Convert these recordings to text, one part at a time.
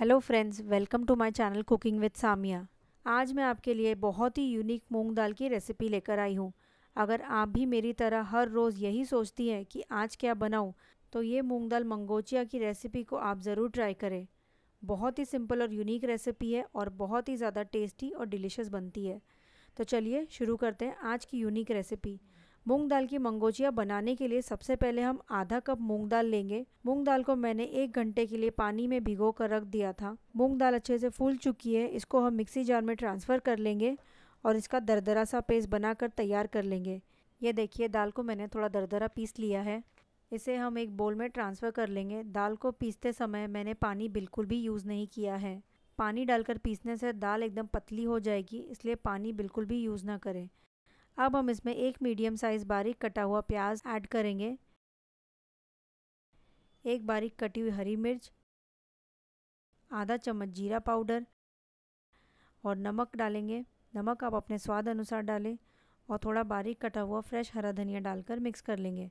hello friends welcome to my channel cooking with Samia आज मैं आपके लिए बहुत ही यूनिक मूंग दाल की रेसिपी लेकर आई हूँ अगर आप भी मेरी तरह हर रोज़ यही सोचती हैं कि आज क्या बनाऊँ तो ये मूंग दाल मंगोचिया की रेसिपी को आप ज़रूर ट्राई करें बहुत ही सिंपल और यूनिक रेसिपी है और बहुत ही ज़्यादा टेस्टी और डिलीशस बनती है तो चलिए शुरू करते हैं आज की यूनिक रेसिपी मूंग दाल की मंगोजिया बनाने के लिए सबसे पहले हम आधा कप मूंग दाल लेंगे मूंग दाल को मैंने एक घंटे के लिए पानी में भिगो कर रख दिया था मूंग दाल अच्छे से फूल चुकी है इसको हम मिक्सी जार में ट्रांसफ़र कर लेंगे और इसका दरदरा सा पेस्ट बनाकर तैयार कर लेंगे ये देखिए दाल को मैंने थोड़ा दरदरा पीस लिया है इसे हम एक बोल में ट्रांसफ़र कर लेंगे दाल को पीसते समय मैंने पानी बिल्कुल भी यूज़ नहीं किया है पानी डालकर पीसने से दाल एकदम पतली हो जाएगी इसलिए पानी बिल्कुल भी यूज़ ना करें अब हम इसमें एक मीडियम साइज़ बारीक कटा हुआ प्याज ऐड करेंगे एक बारीक कटी हुई हरी मिर्च आधा चम्मच जीरा पाउडर और नमक डालेंगे नमक आप अपने स्वाद अनुसार डालें और थोड़ा बारीक कटा हुआ फ्रेश हरा धनिया डालकर मिक्स कर लेंगे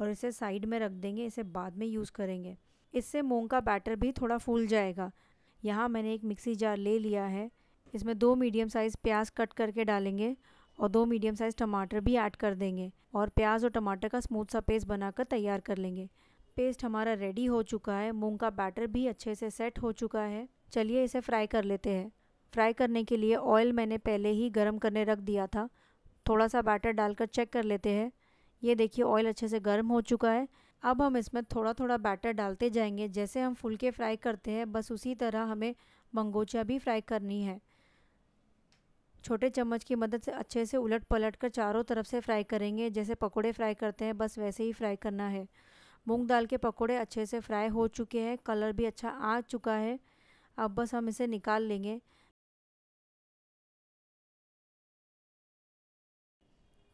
और इसे साइड में रख देंगे इसे बाद में यूज़ करेंगे इससे मूंग का बैटर भी थोड़ा फूल जाएगा यहाँ मैंने एक मिक्सी जार ले लिया है इसमें दो मीडियम साइज़ प्याज कट करके डालेंगे और दो मीडियम साइज़ टमाटर भी ऐड कर देंगे और प्याज और टमाटर का स्मूथ सा पेस्ट बनाकर तैयार कर लेंगे पेस्ट हमारा रेडी हो चुका है मूंग का बैटर भी अच्छे से सेट हो चुका है चलिए इसे फ्राई कर लेते हैं फ्राई करने के लिए ऑयल मैंने पहले ही गर्म करने रख दिया था थोड़ा सा बैटर डालकर चेक कर लेते हैं ये देखिए ऑयल अच्छे से गर्म हो चुका है अब हम इसमें थोड़ा थोड़ा बैटर डालते जाएंगे जैसे हम फुलके फ्राई करते हैं बस उसी तरह हमें मंगोचा भी फ्राई करनी है छोटे चम्मच की मदद से अच्छे से उलट पलट कर चारों तरफ से फ्राई करेंगे जैसे पकोड़े फ्राई करते हैं बस वैसे ही फ्राई करना है मूंग दाल के पकोड़े अच्छे से फ्राई हो चुके हैं कलर भी अच्छा आ चुका है अब बस हम इसे निकाल लेंगे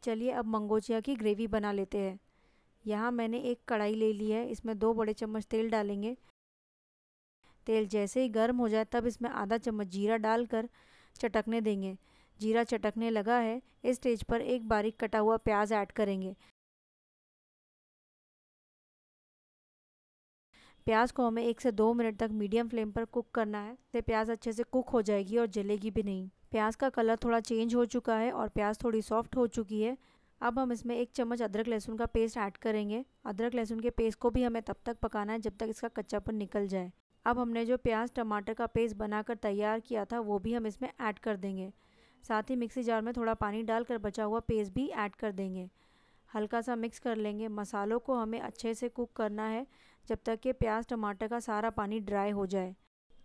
चलिए अब मंगोचिया की ग्रेवी बना लेते हैं यहाँ मैंने एक कढ़ाई ले ली है इसमें दो बड़े चम्मच तेल डालेंगे तेल जैसे ही गर्म हो जाए तब इसमें आधा चम्मच जीरा डालकर चटकने देंगे जीरा चटकने लगा है इस स्टेज पर एक बारीक कटा हुआ प्याज ऐड करेंगे प्याज को हमें एक से दो मिनट तक मीडियम फ्लेम पर कुक करना है तो प्याज अच्छे से कुक हो जाएगी और जलेगी भी नहीं प्याज का कलर थोड़ा चेंज हो चुका है और प्याज थोड़ी सॉफ्ट हो चुकी है अब हम इसमें एक चम्मच अदरक लहसुन का पेस्ट ऐड करेंगे अदरक लहसुन के पेस्ट को भी हमें तब तक पकाना है जब तक इसका कच्चापन निकल जाए अब हमने जो प्याज टमाटर का पेस्ट बनाकर तैयार किया था वो भी हम इसमें ऐड कर देंगे साथ ही मिक्सी जार में थोड़ा पानी डालकर बचा हुआ पेस्ट भी ऐड कर देंगे हल्का सा मिक्स कर लेंगे मसालों को हमें अच्छे से कुक करना है जब तक कि प्याज टमाटर का सारा पानी ड्राई हो जाए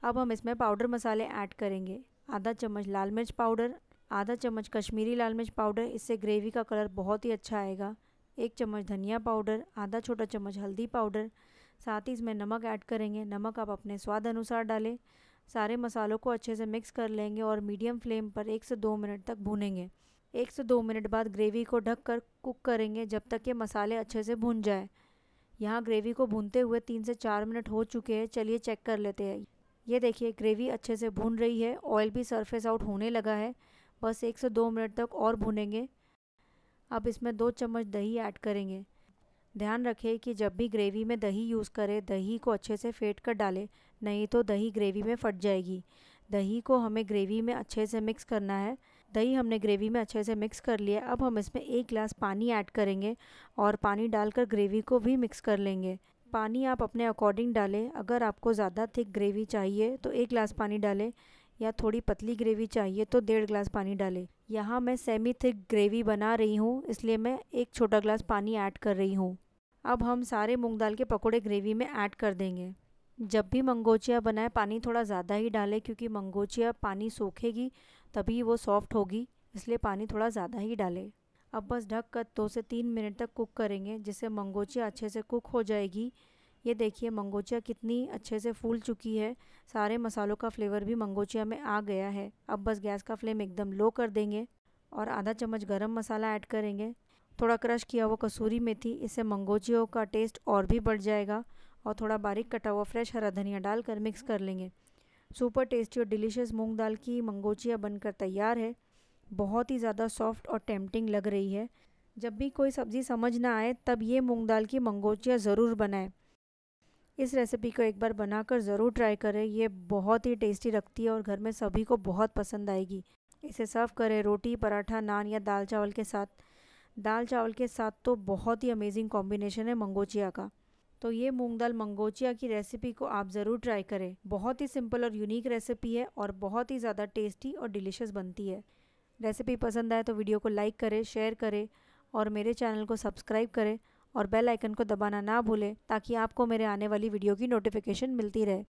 अब हम इसमें पाउडर मसाले ऐड करेंगे आधा चम्मच लाल मिर्च पाउडर आधा चम्मच कश्मीरी लाल मिर्च पाउडर इससे ग्रेवी का कलर बहुत ही अच्छा आएगा एक चम्मच धनिया पाउडर आधा छोटा चम्मच हल्दी पाउडर साथ ही इसमें नमक ऐड करेंगे नमक आप अपने स्वाद अनुसार डालें सारे मसालों को अच्छे से मिक्स कर लेंगे और मीडियम फ्लेम पर एक से दो मिनट तक भूनेंगे एक से दो मिनट बाद ग्रेवी को ढक कर कुक करेंगे जब तक ये मसाले अच्छे से भून जाए यहाँ ग्रेवी को भूनते हुए तीन से चार मिनट हो चुके हैं चलिए चेक कर लेते हैं ये देखिए ग्रेवी अच्छे से भून रही है ऑयल भी सरफेस आउट होने लगा है बस एक से दो मिनट तक और भूनेंगे अब इसमें दो चम्मच दही ऐड करेंगे ध्यान रखें कि जब भी ग्रेवी में दही यूज़ करें दही को अच्छे से फेंट कर डालें नहीं तो दही ग्रेवी में फट जाएगी दही को हमें ग्रेवी में अच्छे से मिक्स करना है दही हमने ग्रेवी में अच्छे से मिक्स कर लिया अब हम इसमें एक गिलास पानी ऐड करेंगे और पानी डालकर ग्रेवी को भी मिक्स कर लेंगे पानी आप अपने अकॉर्डिंग डालें अगर आपको ज़्यादा थिक ग्रेवी चाहिए तो एक गिलास पानी डालें या थोड़ी पतली ग्रेवी चाहिए तो डेढ़ ग्लास पानी डालें यहाँ मैं सेमी थिक ग्रेवी बना रही हूँ इसलिए मैं एक छोटा ग्लास पानी ऐड कर रही हूँ अब हम सारे मूंग दाल के पकौड़े ग्रेवी में ऐड कर देंगे जब भी मंगोचिया बनाए पानी थोड़ा ज़्यादा ही डालें क्योंकि मंगोचिया पानी सोखेगी तभी वो सॉफ्ट होगी इसलिए पानी थोड़ा ज़्यादा ही डालें अब बस ढक कर दो से तीन मिनट तक कुक करेंगे जिससे मंगोचिया अच्छे से कुक हो जाएगी ये देखिए मंगोचिया कितनी अच्छे से फूल चुकी है सारे मसालों का फ्लेवर भी मंगोचिया में आ गया है अब बस गैस का फ्लेम एकदम लो कर देंगे और आधा चम्मच गरम मसाला ऐड करेंगे थोड़ा क्रश किया हुआ कसूरी मेथी इससे मंगोचियों का टेस्ट और भी बढ़ जाएगा और थोड़ा बारीक कटा हुआ फ्रेश हरा धनिया डालकर मिक्स कर लेंगे सुपर टेस्टी और डिलीशियस मूंग दाल की मंगोचिया बनकर तैयार है बहुत ही ज़्यादा सॉफ्ट और टेम्पटिंग लग रही है जब भी कोई सब्ज़ी समझ ना आए तब ये मूंग दाल की मंगोचिया ज़रूर बनाएं इस रेसिपी को एक बार बनाकर ज़रूर ट्राई करें ये बहुत ही टेस्टी लगती है और घर में सभी को बहुत पसंद आएगी इसे सर्व करें रोटी पराठा नान या दाल चावल के साथ दाल चावल के साथ तो बहुत ही अमेजिंग कॉम्बिनेशन है मंगोचिया का तो ये मूंग दाल मंगोचिया की रेसिपी को आप ज़रूर ट्राई करें बहुत ही सिंपल और यूनिक रेसिपी है और बहुत ही ज़्यादा टेस्टी और डिलीशियस बनती है रेसिपी पसंद आए तो वीडियो को लाइक करें शेयर करें और मेरे चैनल को सब्सक्राइब करें और बेल आइकन को दबाना ना भूलें ताकि आपको मेरे आने वाली वीडियो की नोटिफिकेशन मिलती रहे